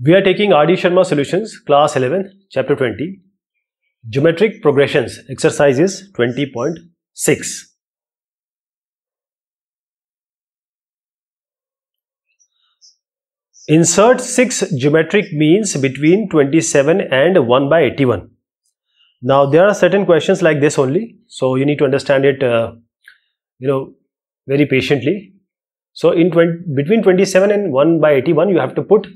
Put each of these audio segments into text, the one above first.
We are taking R.D. Sharma Solutions, Class 11, Chapter 20, Geometric Progressions, Exercises 20.6. Insert 6 geometric means between 27 and 1 by 81. Now there are certain questions like this only, so you need to understand it, uh, you know, very patiently. So in 20, between 27 and 1 by 81, you have to put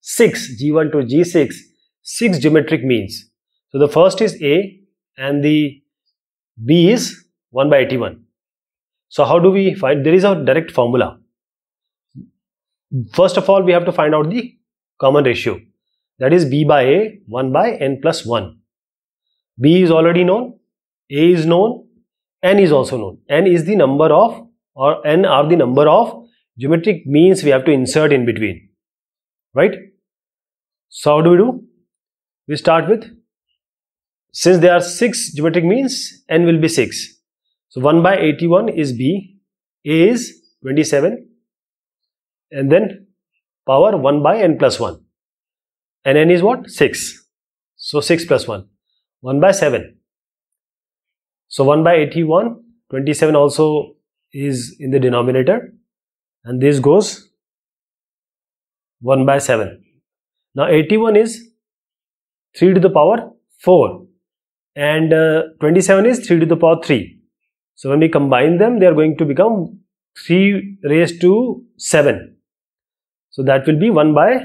6, G1 to G6, 6 geometric means. So the first is A and the B is 1 by 81. So how do we find? There is a direct formula. First of all, we have to find out the common ratio. That is B by A, 1 by N plus 1. B is already known, A is known, N is also known. N is the number of or N are the number of geometric means we have to insert in between. Right? So how do we do? We start with, since there are 6 geometric means, n will be 6. So 1 by 81 is b, a is 27 and then power 1 by n plus 1 and n is what? 6. So 6 plus 1, 1 by 7. So 1 by 81, 27 also is in the denominator and this goes 1 by 7. Now 81 is 3 to the power 4 and uh, 27 is 3 to the power 3. So when we combine them, they are going to become 3 raised to 7. So that will be 1 by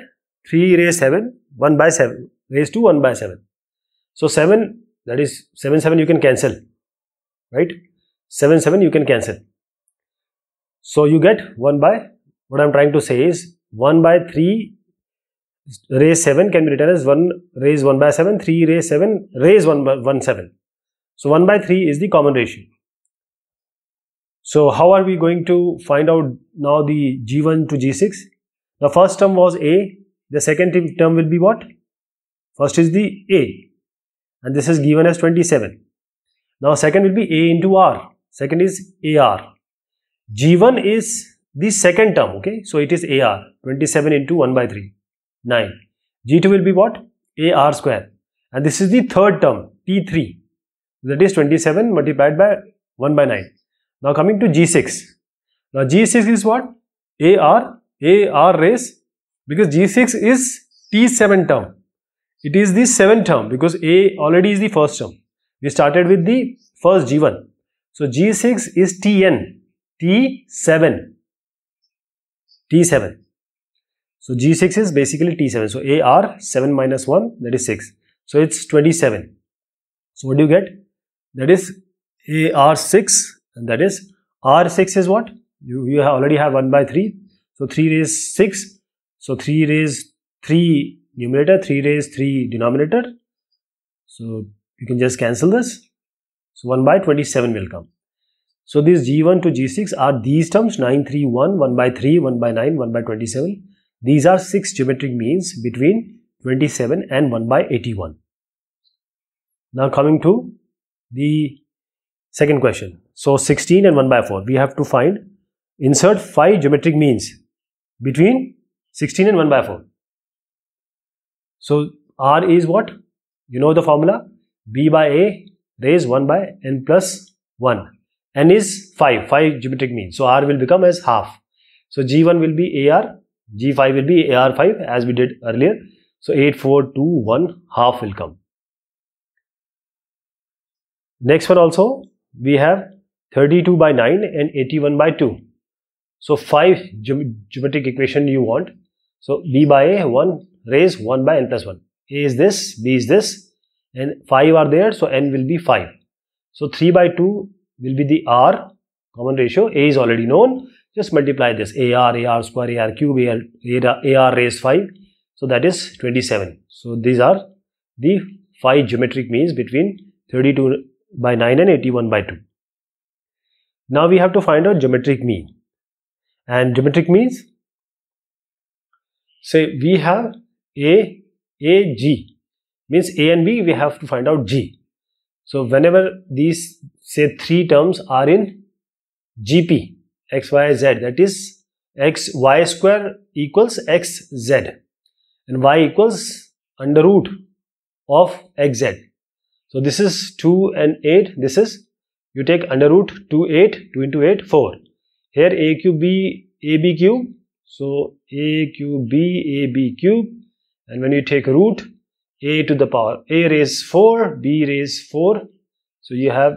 3 raised 7, 1 by 7 raised to 1 by 7. So 7 that is 7 7 you can cancel, right? 7 7 you can cancel. So you get 1 by what I am trying to say is 1 by 3 raise 7 can be written as 1 raise 1 by 7, 3 raise 7, raise 1 by 1 7. So 1 by 3 is the common ratio. So how are we going to find out now the G1 to G6? The first term was A, the second term will be what? First is the A and this is given as 27. Now second will be A into R, second is AR. G1 is the second term, okay? So it is AR, 27 into 1 by 3. 9 g2 will be what a r square and this is the third term t3 that is 27 multiplied by 1 by 9 now coming to g6 now g6 is what a r a r raise because g6 is t7 term it is the seventh term because a already is the first term we started with the first g1 so g6 is tn t7 t7 so G6 is basically T7. So AR 7 minus 1 that is 6. So it's 27. So what do you get? That is AR6 and that is R6 is what? You, you already have 1 by 3. So 3 raised 6. So 3 raised 3 numerator, 3 raised 3 denominator. So you can just cancel this. So 1 by 27 will come. So these G1 to G6 are these terms 9, 3, 1, 1 by 3, 1 by 9, 1 by 27. These are 6 geometric means between 27 and 1 by 81. Now coming to the second question. So 16 and 1 by 4. We have to find insert 5 geometric means between 16 and 1 by 4. So R is what? You know the formula? B by A raised 1 by N plus 1. N is 5, 5 geometric means. So R will become as half. So G1 will be AR G5 will be AR5 as we did earlier. So 8, 4, 2, 1 half will come. Next one also we have 32 by 9 and 81 by 2. So 5 geometric equation you want. So b by a 1 raise 1 by n plus 1. a is this, b is this and 5 are there so n will be 5. So 3 by 2 will be the r common ratio a is already known just multiply this AR, AR square, AR cube, AR, AR raised 5. So that is 27. So these are the 5 geometric means between 32 by 9 and 81 by 2. Now we have to find out geometric mean. And geometric means, say we have A, A, G means A and B we have to find out G. So whenever these say three terms are in GP xyz that is x y square equals xz and y equals under root of xz. So this is 2 and 8 this is you take under root 2 8 2 into 8 4 here a cube b a b cube so a cube b a b cube and when you take root a to the power a raise 4 b raise 4 so you have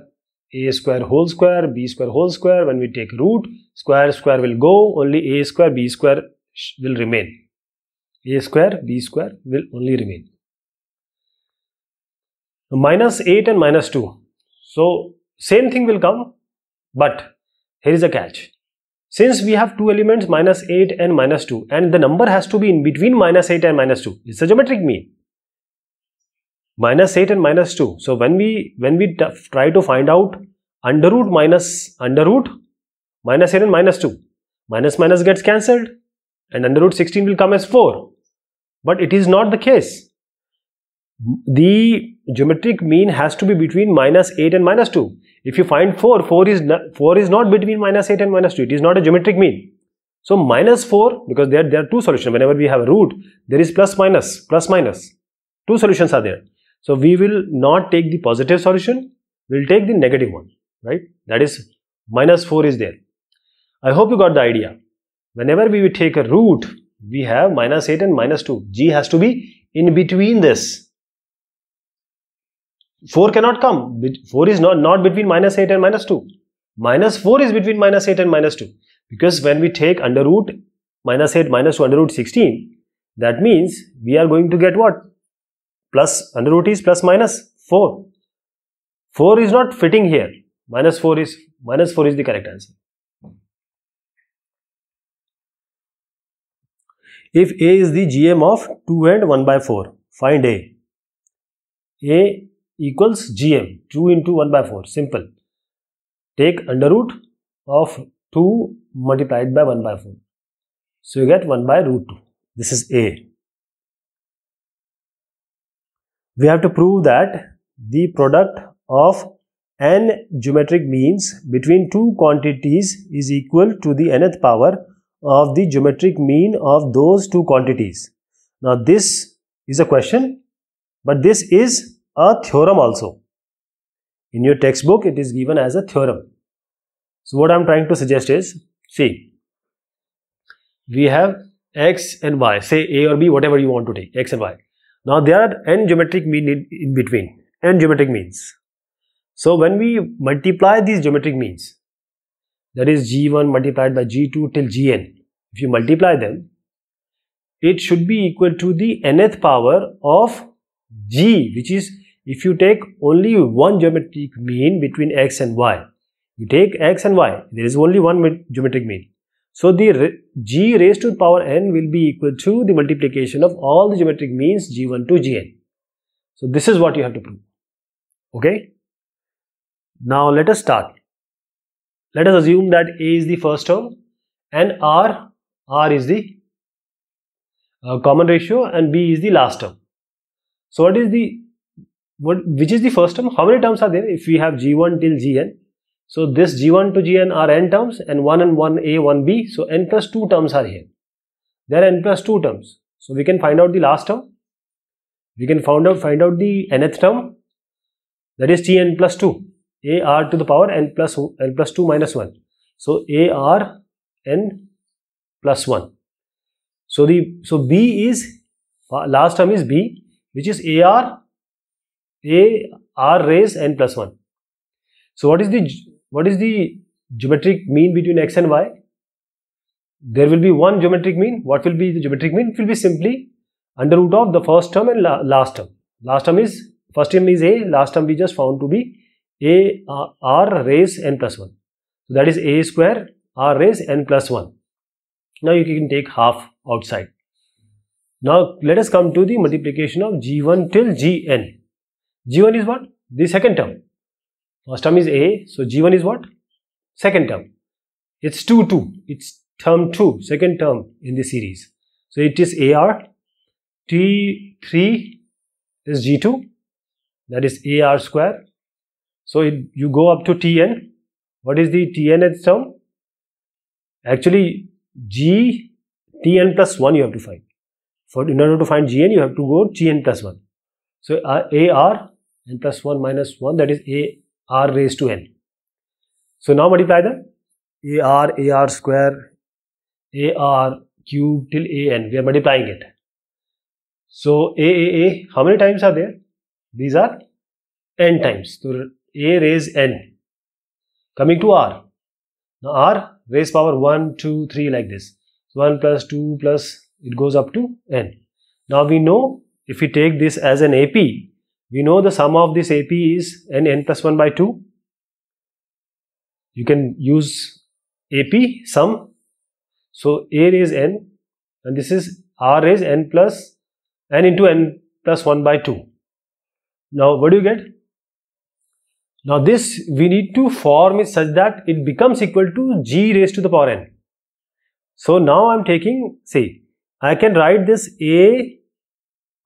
a square whole square b square whole square when we take root square square will go only a square b square will remain a square b square will only remain minus 8 and minus 2 so same thing will come but here is a catch since we have two elements minus 8 and minus 2 and the number has to be in between minus 8 and minus 2 it's a geometric mean minus 8 and minus 2 so when we when we try to find out under root minus under root minus 8 and minus 2 minus minus gets cancelled and under root 16 will come as 4 but it is not the case the geometric mean has to be between minus 8 and minus 2 if you find 4 4 is 4 is not between minus 8 and minus 2 it is not a geometric mean so minus 4 because there, there are two solutions whenever we have a root there is plus minus plus minus two solutions are there so we will not take the positive solution, we will take the negative one, right? That is minus 4 is there. I hope you got the idea. Whenever we take a root, we have minus 8 and minus 2. G has to be in between this. 4 cannot come. 4 is not, not between minus 8 and minus 2. Minus 4 is between minus 8 and minus 2. Because when we take under root minus 8 minus 2 under root 16, that means we are going to get what? plus under root is plus minus 4. 4 is not fitting here. Minus 4 is minus 4 is the correct answer. If A is the GM of 2 and 1 by 4, find A. A equals GM 2 into 1 by 4 simple. Take under root of 2 multiplied by 1 by 4. So you get 1 by root 2. This is A we have to prove that the product of n geometric means between two quantities is equal to the nth power of the geometric mean of those two quantities. Now this is a question but this is a theorem also. In your textbook it is given as a theorem. So what I am trying to suggest is see we have x and y say a or b whatever you want to take x and y now there are n geometric mean in, in between, n geometric means. So when we multiply these geometric means, that is g1 multiplied by g2 till gn, if you multiply them, it should be equal to the nth power of g, which is if you take only one geometric mean between x and y. You take x and y, there is only one geometric mean. So the g raised to the power n will be equal to the multiplication of all the geometric means g1 to gn. So this is what you have to prove. Okay. Now let us start. Let us assume that a is the first term and r, r is the uh, common ratio and b is the last term. So what is the, what, which is the first term? How many terms are there if we have g1 till gn? So this G1 to Gn are n terms and 1 and 1a, 1b. So n plus 2 terms are here. There are n plus 2 terms. So we can find out the last term. We can find out, find out the nth term that is Tn plus 2 a r to the power n plus n plus 2 minus 1. So a r n plus 1. So the so b is last term is b which is a r a r raise n plus 1. So what is the what is the geometric mean between x and y? There will be one geometric mean. What will be the geometric mean? It will be simply under root of the first term and la last term. Last term is, first term is a, last term we just found to be a uh, r raise n plus 1. So that is a square r raise n plus 1. Now you can take half outside. Now let us come to the multiplication of g1 till gn. g1 is what? The second term. First term is A, so G1 is what? Second term. It's 2, 2. It's term 2, second term in the series. So it is AR. T3 is G2, that is AR square. So it, you go up to Tn. What is the Tnth term? Actually, G Tn plus 1 you have to find. For in order to find Gn, you have to go Gn plus 1. So uh, AR n plus 1 minus 1 that is A r raised to n. So now multiply the ar, ar square, ar cube till an. We are multiplying it. So a, a, a, how many times are there? These are n times. So a raised n. Coming to r. Now r raised power 1, 2, 3 like this. So 1 plus 2 plus it goes up to n. Now we know if we take this as an AP, we know the sum of this AP is n n plus 1 by 2. You can use AP sum. So A is n and this is R is n plus n into n plus 1 by 2. Now what do you get? Now this we need to form it such that it becomes equal to g raised to the power n. So now I am taking say I can write this A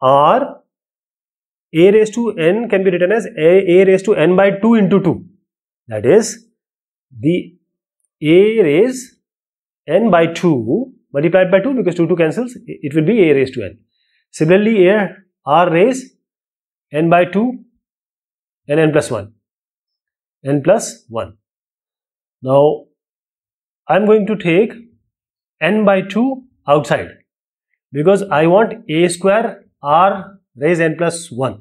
R a raised to n can be written as a, a raised to n by 2 into 2 that is the a raised n by 2 multiplied by 2 because 2 2 cancels it will be a raised to n similarly a r raised n by 2 and n plus 1 n plus 1 now i'm going to take n by 2 outside because i want a square r raise n plus 1.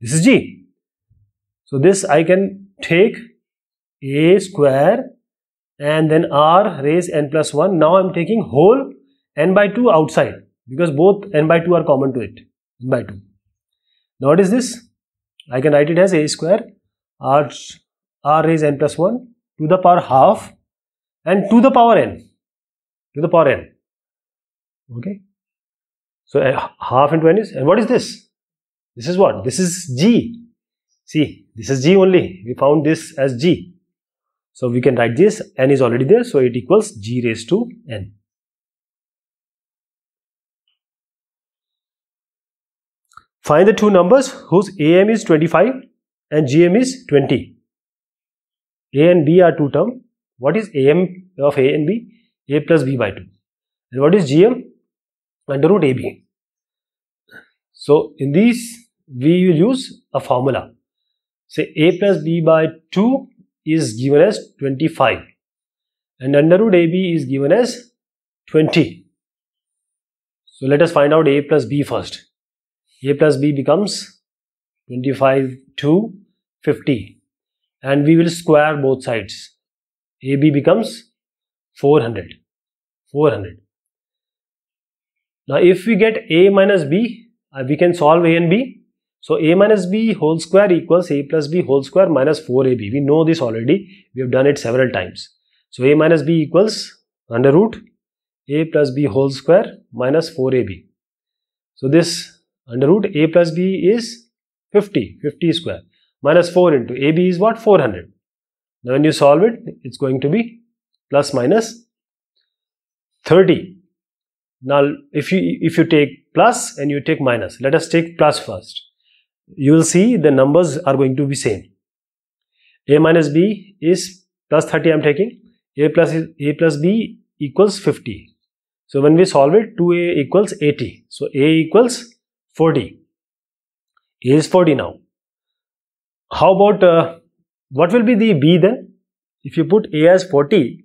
This is g. So this I can take a square and then r raise n plus 1. Now I am taking whole n by 2 outside because both n by 2 are common to it n by 2. Now what is this? I can write it as a square r, r raise n plus 1 to the power half and to the power n to the power n okay so uh, half into n is, and what is this? This is what? This is g. See, this is g only. We found this as g. So we can write this, n is already there, so it equals g raised to n. Find the two numbers whose am is 25 and gm is 20. a and b are two term. What is am of a and b? a plus b by 2. And what is gm? under root AB. So in these we will use a formula. Say A plus B by 2 is given as 25 and under root AB is given as 20. So let us find out A plus B first. A plus B becomes 25 to 50 and we will square both sides. AB becomes 400. 400. Now if we get a minus b, uh, we can solve a and b. So a minus b whole square equals a plus b whole square minus 4ab. We know this already. We have done it several times. So a minus b equals under root a plus b whole square minus 4ab. So this under root a plus b is 50, 50 square minus 4 into ab is what 400. Now when you solve it, it's going to be plus minus 30 now, if you if you take plus and you take minus, let us take plus first. You will see the numbers are going to be same. A minus B is plus 30 I am taking. A plus, is, A plus B equals 50. So, when we solve it, 2A equals 80. So, A equals 40. A is 40 now. How about uh, what will be the B then? If you put A as 40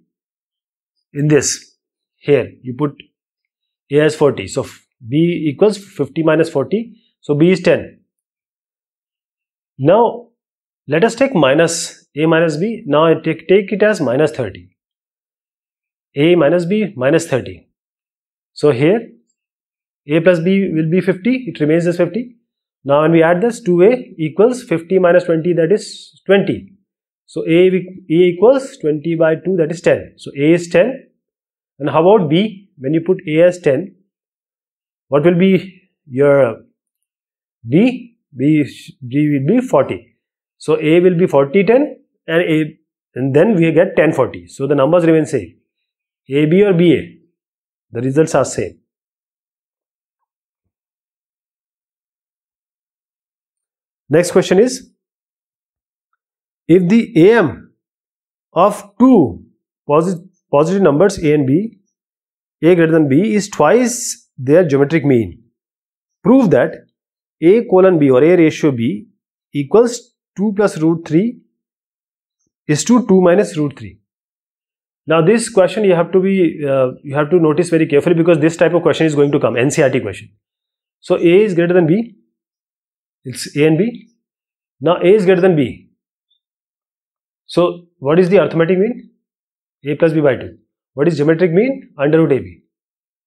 in this, here you put a has 40. So B equals 50 minus 40. So B is 10. Now let us take minus A minus B. Now I take, take it as minus 30. A minus B minus 30. So here A plus B will be 50. It remains as 50. Now when we add this 2A equals 50 minus 20 that is 20. So A, A equals 20 by 2 that is 10. So A is 10 and how about B? when you put A as 10, what will be your D? B, D will be 40. So A will be 40, 10 and A and then we get 1040. So the numbers remain same. AB or BA, the results are same. Next question is, if the AM of two posit positive numbers A and B a greater than b is twice their geometric mean. Prove that a colon b or a ratio b equals 2 plus root 3 is to 2 minus root 3. Now this question you have to be uh, you have to notice very carefully because this type of question is going to come NCRT question. So a is greater than b. It's a and b. Now a is greater than b. So what is the arithmetic mean? a plus b by 2. What is geometric mean? Under root AB.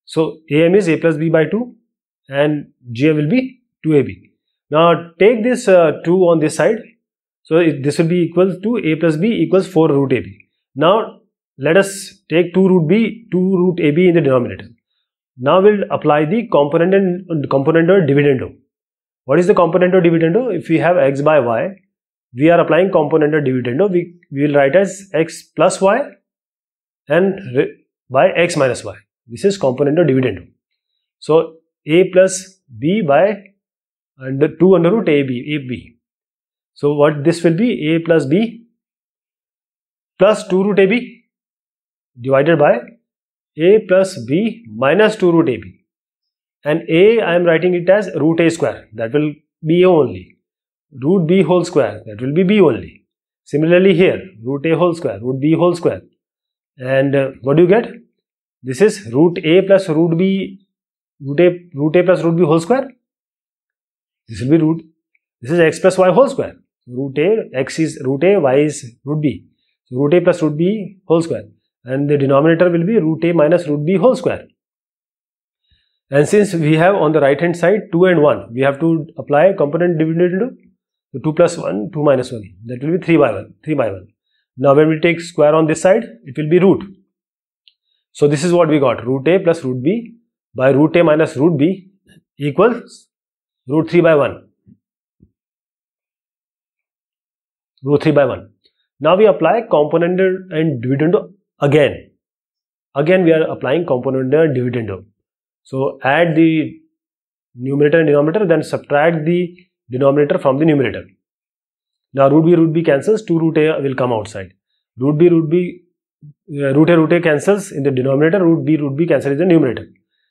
So AM is A plus B by 2 and GM will be 2AB. Now take this uh, 2 on this side. So it, this will be equal to A plus B equals 4 root AB. Now let us take 2 root B, 2 root AB in the denominator. Now we'll apply the component and component or dividendo. What is the component or dividendo? If we have x by y, we are applying component or dividendo. We, we will write as x plus y and by x minus y. This is component of dividend. So a plus b by under 2 under root ab, ab. So what this will be a plus b plus 2 root ab divided by a plus b minus 2 root ab. And a I am writing it as root a square that will be a only. Root b whole square that will be b only. Similarly here root a whole square root b whole square and uh, what do you get this is root a plus root b root a root a plus root b whole square this will be root this is x plus y whole square root a x is root a y is root b so root a plus root b whole square and the denominator will be root a minus root b whole square and since we have on the right hand side 2 and 1 we have to apply component dividend into 2 plus 1 2 minus 1 that will be 3 by 1 3 by 1 now when we take square on this side, it will be root. So this is what we got root a plus root b by root a minus root b equals root 3 by 1. Root 3 by 1. Now we apply component and dividend again. Again we are applying component and dividend. So add the numerator and denominator then subtract the denominator from the numerator. Now root b root b cancels 2 root a will come outside root b root b uh, root a root a cancels in the denominator root b root b cancels in the numerator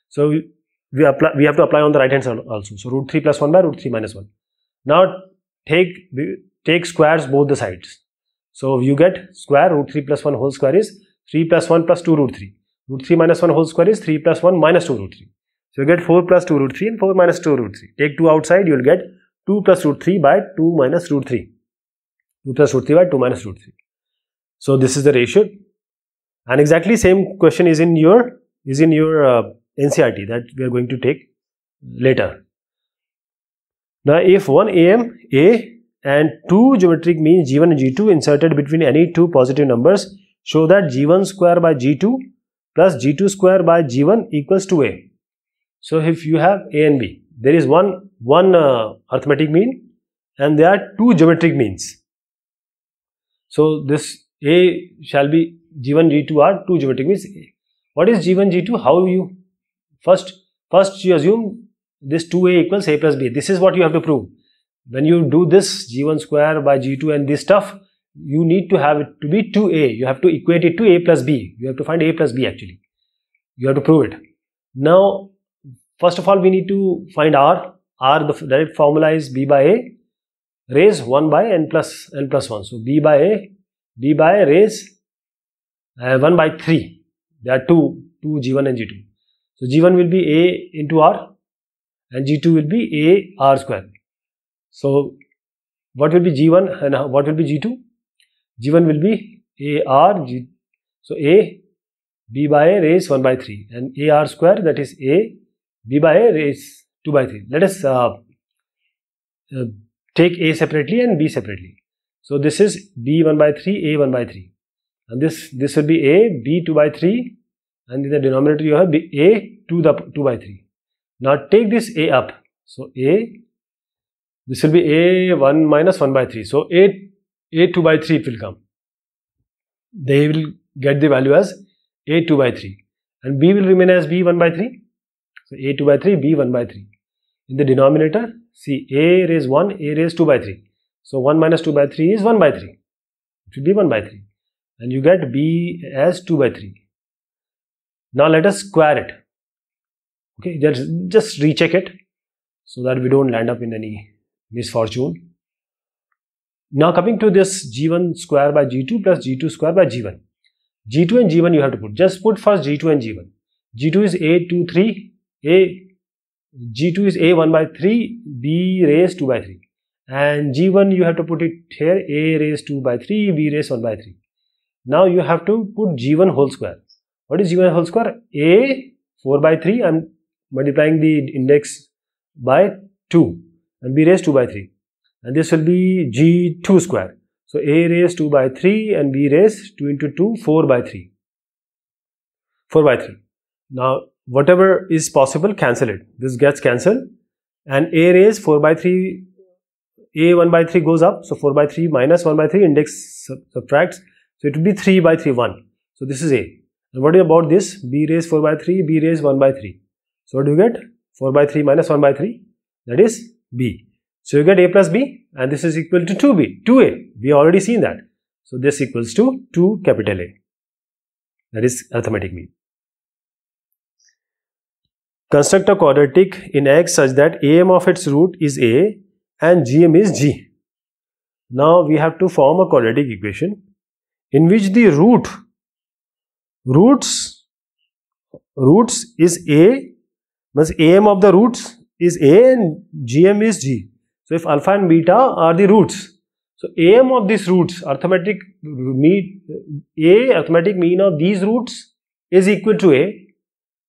so we, we apply we have to apply on the right hand side also so root 3 plus 1 by root 3 minus 1 now take take squares both the sides so you get square root 3 plus 1 whole square is 3 plus 1 plus 2 root 3 root 3 minus 1 whole square is 3 plus 1 minus 2 root 3 so you get 4 plus 2 root 3 and 4 minus 2 root 3 take 2 outside you will get 2 plus root 3 by 2 minus root 3 2 plus root 3 by 2 minus root 3 so this is the ratio. And exactly same question is in your is in your uh, NCRT that we are going to take later. Now if 1 AM A and 2 geometric means G1 and G2 inserted between any two positive numbers show that G1 square by G2 plus G2 square by G1 equals to A. So if you have A and B, there is one, one uh, arithmetic mean and there are two geometric means. So this a shall be G1, G2 are two geometric means A. What is G1, G2? How you first first you assume this 2A equals A plus B. This is what you have to prove. When you do this G1 square by G2 and this stuff, you need to have it to be 2A. You have to equate it to A plus B. You have to find A plus B actually. You have to prove it. Now, first of all, we need to find R. R, the direct formula is B by A raise 1 by N plus N plus 1. So, B by A d by raise uh, 1 by 3 there are two two g1 and g2 so g1 will be a into r and g2 will be a r square so what will be g1 and what will be g2 g1 will be a r g so a b by a raise 1 by 3 and a r square that is a b by a raise 2 by 3 let us uh, uh, take a separately and b separately so this is B1 by 3, A1 by 3. And this, this will be A, B2 by 3. And in the denominator you have B, A 2, the, 2 by 3. Now take this A up. So A, this will be A1 minus 1 by 3. So A, A2 by 3 will come. They will get the value as A2 by 3. And B will remain as B1 by 3. So A2 by 3, B1 by 3. In the denominator, see A raised 1, A raised 2 by 3. So 1 minus 2 by 3 is 1 by 3. It should be 1 by 3. And you get B as 2 by 3. Now let us square it. Okay, just, just recheck it so that we don't land up in any misfortune. Now coming to this G1 square by G2 plus G2 square by G1. G2 and G1 you have to put. Just put first G2 and G1. G2 is A2, 3. A, G2 is A1 by 3, B raised 2 by 3 and g1 you have to put it here a raised 2 by 3 b raised 1 by 3 now you have to put g1 whole square what is g1 whole square a 4 by 3 i'm multiplying the index by 2 and b raised 2 by 3 and this will be g2 square so a raised 2 by 3 and b raised 2 into 2 4 by 3 4 by 3 now whatever is possible cancel it this gets cancelled and a raised 4 by 3 a 1 by 3 goes up so 4 by 3 minus 1 by 3 index sub subtracts so it would be 3 by 3 1 so this is a and what about this b raised 4 by 3 b raised 1 by 3 so what do you get 4 by 3 minus 1 by 3 that is b so you get a plus b and this is equal to 2b 2a we already seen that so this equals to 2 capital a that is arithmetic mean construct a quadratic in x such that am of its root is a and gm is g. Now we have to form a quadratic equation in which the root roots roots is a means am of the roots is a and gm is g. So if alpha and beta are the roots so am of these roots arithmetic mean a arithmetic mean of these roots is equal to a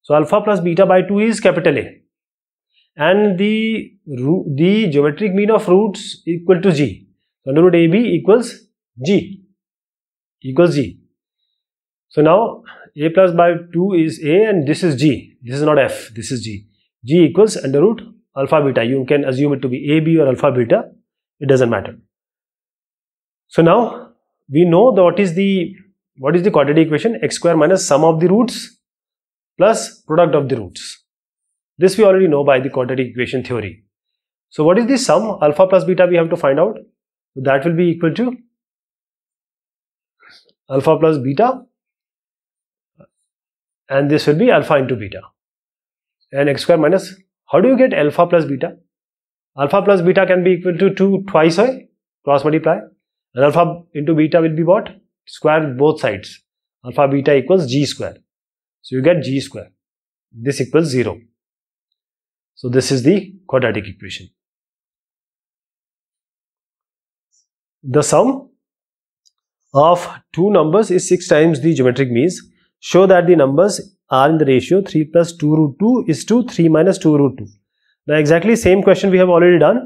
so alpha plus beta by 2 is capital A and the, the geometric mean of roots equal to g. So, under root ab equals g equals g. So, now a plus by 2 is a and this is g. This is not f, this is g. g equals under root alpha beta. You can assume it to be ab or alpha beta, it doesn't matter. So, now we know what is the what is the quadratic equation x square minus sum of the roots plus product of the roots this we already know by the quadratic equation theory. So what is the sum alpha plus beta we have to find out? That will be equal to alpha plus beta and this will be alpha into beta and x square minus how do you get alpha plus beta alpha plus beta can be equal to 2 twice i cross multiply and alpha into beta will be what square both sides alpha beta equals g square so you get g square this equals 0 so this is the quadratic equation. The sum of two numbers is 6 times the geometric means. Show that the numbers are in the ratio 3 plus 2 root 2 is to 3 minus 2 root 2. Now exactly same question we have already done.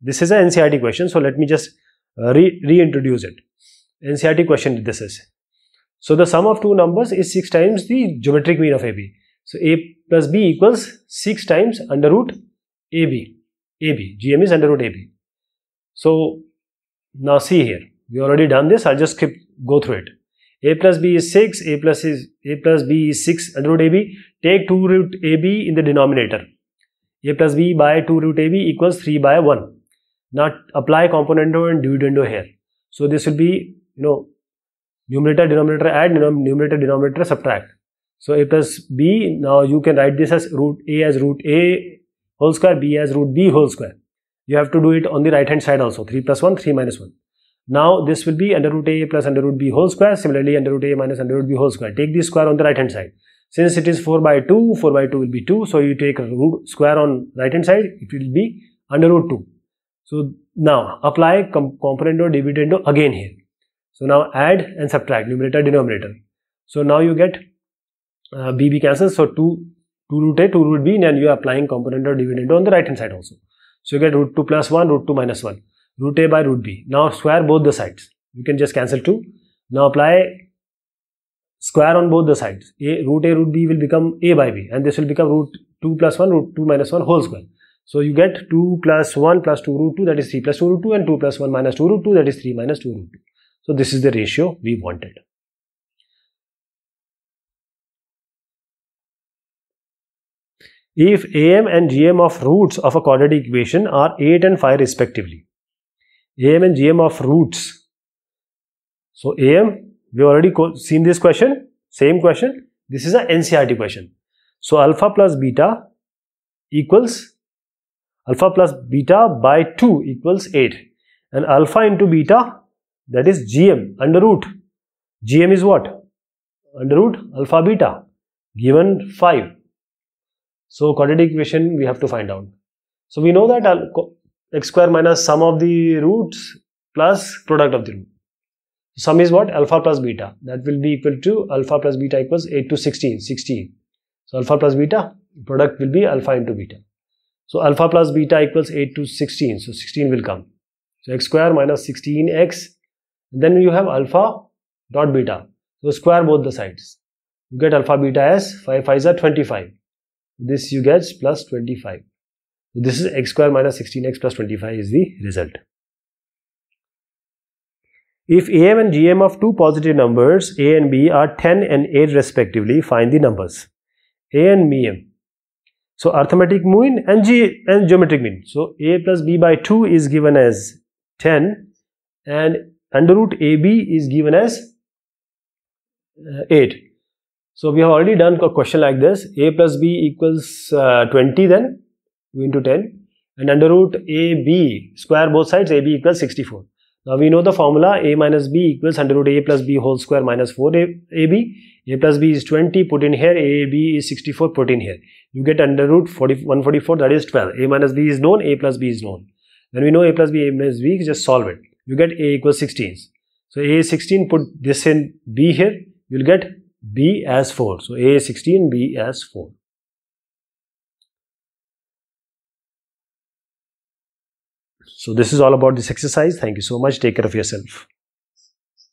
This is an NCRT question so let me just uh, re reintroduce it. NCRT question this is. So the sum of two numbers is 6 times the geometric mean of AB. So a plus b equals 6 times under root ab. ab. GM is under root ab. So now see here. We already done this. I'll just skip go through it. a plus b is 6. a plus is a plus b is 6 under root ab. Take 2 root ab in the denominator. a plus b by 2 root ab equals 3 by 1. Now apply componendo and dividendo here. So this will be you know numerator denominator add numerator denominator subtract. So a plus b, now you can write this as root a as root a whole square, b as root b whole square. You have to do it on the right hand side also, 3 plus 1, 3 minus 1. Now this will be under root a plus under root b whole square, similarly under root a minus under root b whole square. Take the square on the right hand side. Since it is 4 by 2, 4 by 2 will be 2, so you take root square on right hand side, it will be under root 2. So now apply comp divided into again here. So now add and subtract numerator denominator. So now you get uh, b cancels, so 2 2 root a 2 root b and you are applying component or dividend on the right hand side also so you get root 2 plus 1 root 2 minus 1 root a by root b now square both the sides you can just cancel 2 now apply square on both the sides a root a root b will become a by b and this will become root 2 plus 1 root 2 minus 1 whole square so you get 2 plus 1 plus 2 root 2 that is 3 plus 2 root 2 and 2 plus 1 minus 2 root 2 that is 3 minus 2 root 2 so this is the ratio we wanted if am and gm of roots of a quadratic equation are 8 and 5 respectively. am and gm of roots. So am, we already seen this question, same question. This is a NCRT question. So alpha plus beta equals alpha plus beta by 2 equals 8 and alpha into beta that is gm under root. gm is what? Under root alpha beta given 5 so quadratic equation we have to find out. So we know that x square minus sum of the roots plus product of the root. Sum is what? Alpha plus beta. That will be equal to alpha plus beta equals 8 to 16, 16. So alpha plus beta, product will be alpha into beta. So alpha plus beta equals 8 to 16. So 16 will come. So x square minus 16x. Then you have alpha dot beta. So square both the sides. You get alpha beta as 5 5 is 25 this you get plus 25. This is x square minus 16x plus 25 is the result. If am and gm of two positive numbers a and b are 10 and 8 respectively, find the numbers a and m. So arithmetic mean and g and geometric mean. So a plus b by 2 is given as 10 and under root ab is given as uh, 8. So we have already done a question like this. A plus B equals uh, 20 then into 10 and under root AB square both sides AB equals 64. Now we know the formula A minus B equals under root A plus B whole square minus a b a plus B is 20 put in here, AB is 64 put in here. You get under root 40, 144 that is 12. A minus B is known, A plus B is known. Then we know A plus B, A minus B, just solve it. You get A equals 16. So A 16 put this in B here, you will get B as 4. So A is 16, B as 4. So this is all about this exercise. Thank you so much. Take care of yourself.